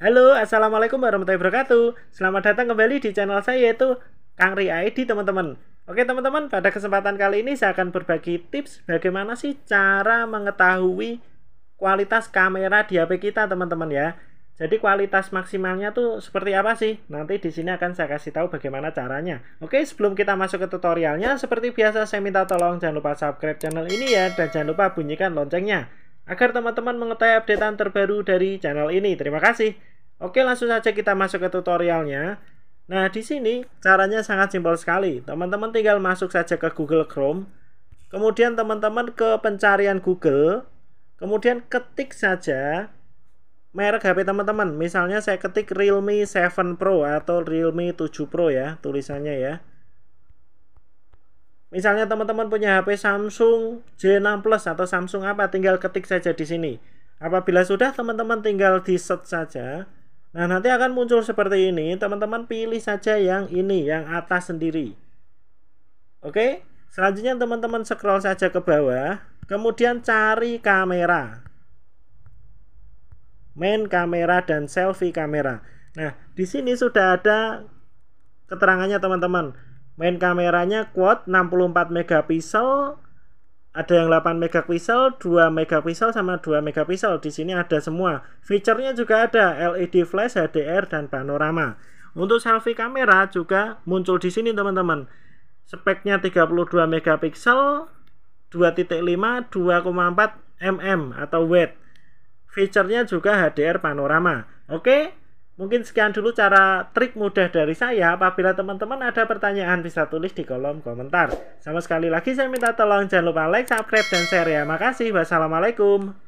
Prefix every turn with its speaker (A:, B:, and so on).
A: Halo, Assalamualaikum warahmatullahi wabarakatuh. Selamat datang kembali di channel saya yaitu Kang Ri ID, teman-teman. Oke, teman-teman, pada kesempatan kali ini saya akan berbagi tips bagaimana sih cara mengetahui kualitas kamera di HP kita, teman-teman ya. Jadi kualitas maksimalnya tuh seperti apa sih? Nanti di sini akan saya kasih tahu bagaimana caranya. Oke, sebelum kita masuk ke tutorialnya, seperti biasa saya minta tolong jangan lupa subscribe channel ini ya dan jangan lupa bunyikan loncengnya agar teman-teman mengetahui updatean terbaru dari channel ini. Terima kasih. Oke, langsung saja kita masuk ke tutorialnya. Nah, di sini caranya sangat simpel sekali. Teman-teman tinggal masuk saja ke Google Chrome. Kemudian teman-teman ke pencarian Google. Kemudian ketik saja merek HP teman-teman. Misalnya saya ketik Realme 7 Pro atau Realme 7 Pro ya tulisannya ya. Misalnya teman-teman punya HP Samsung J6 Plus atau Samsung apa, tinggal ketik saja di sini. Apabila sudah teman-teman tinggal di search saja. Nah, nanti akan muncul seperti ini. Teman-teman pilih saja yang ini, yang atas sendiri. Oke? Selanjutnya teman-teman scroll saja ke bawah, kemudian cari kamera. Main kamera dan selfie kamera. Nah, di sini sudah ada keterangannya teman-teman. Main kameranya quad 64 megapiksel ada yang 8 megapiksel, 2 megapiksel sama 2 megapiksel. Di sini ada semua. Fiturnya juga ada LED flash, HDR dan panorama. Untuk selfie kamera juga muncul di sini teman-teman. Speknya 32 megapiksel, 2.5 2,4 mm atau wide. Fiturnya juga HDR panorama. Oke, Mungkin sekian dulu cara trik mudah dari saya. Apabila teman-teman ada pertanyaan bisa tulis di kolom komentar. Sama sekali lagi saya minta tolong jangan lupa like, subscribe, dan share ya. Makasih. Wassalamualaikum.